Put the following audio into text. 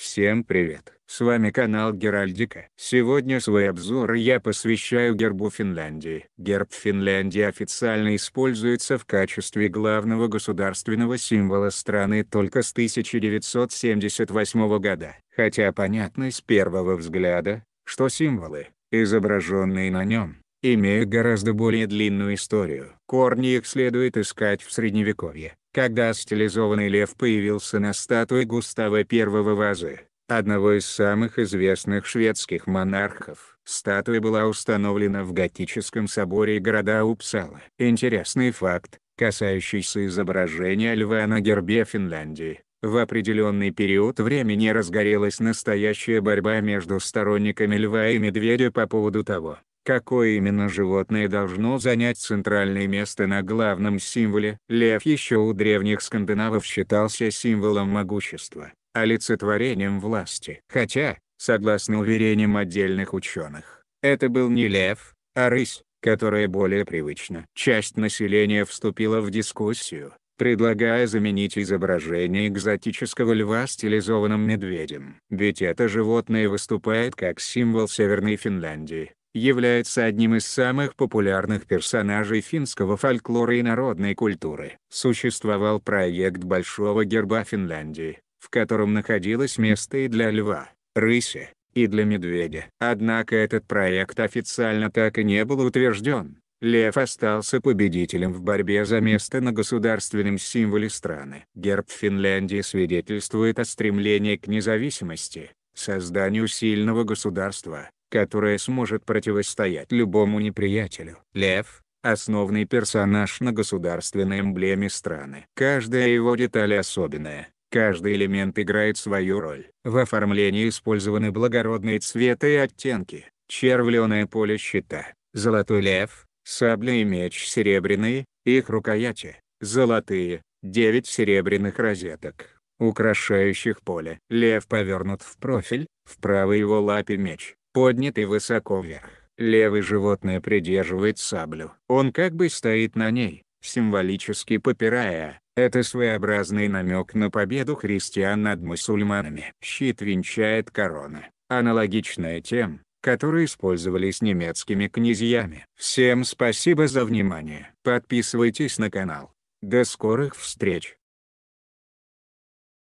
Всем привет! С вами канал Геральдика. Сегодня свой обзор я посвящаю гербу Финляндии. Герб Финляндии официально используется в качестве главного государственного символа страны только с 1978 года. Хотя понятно с первого взгляда, что символы, изображенные на нем, имеют гораздо более длинную историю. Корни их следует искать в Средневековье, когда стилизованный лев появился на статуе Густава I Вазы, одного из самых известных шведских монархов. Статуя была установлена в готическом соборе города Упсала. Интересный факт, касающийся изображения льва на гербе Финляндии. В определенный период времени разгорелась настоящая борьба между сторонниками льва и медведя по поводу того, Какое именно животное должно занять центральное место на главном символе? Лев еще у древних скандинавов считался символом могущества, олицетворением власти. Хотя, согласно уверениям отдельных ученых, это был не лев, а рысь, которая более привычна. Часть населения вступила в дискуссию, предлагая заменить изображение экзотического льва стилизованным медведем. Ведь это животное выступает как символ Северной Финляндии является одним из самых популярных персонажей финского фольклора и народной культуры. Существовал проект Большого герба Финляндии, в котором находилось место и для льва, рыси, и для медведя. Однако этот проект официально так и не был утвержден. Лев остался победителем в борьбе за место на государственном символе страны. Герб Финляндии свидетельствует о стремлении к независимости, созданию сильного государства, которая сможет противостоять любому неприятелю. Лев – основный персонаж на государственной эмблеме страны. Каждая его деталь особенная. Каждый элемент играет свою роль. В оформлении использованы благородные цветы и оттенки. Червленое поле щита, золотой лев, сабля и меч серебряные, их рукояти, золотые, 9 серебряных розеток, украшающих поле. Лев повернут в профиль, в правой его лапе меч, поднятый высоко вверх. Левое животное придерживает саблю. Он как бы стоит на ней, символически попирая. Это своеобразный намек на победу христиан над мусульманами. Щит венчает корона, аналогичная тем, которые использовались немецкими князьями. Всем спасибо за внимание. Подписывайтесь на канал. До скорых встреч!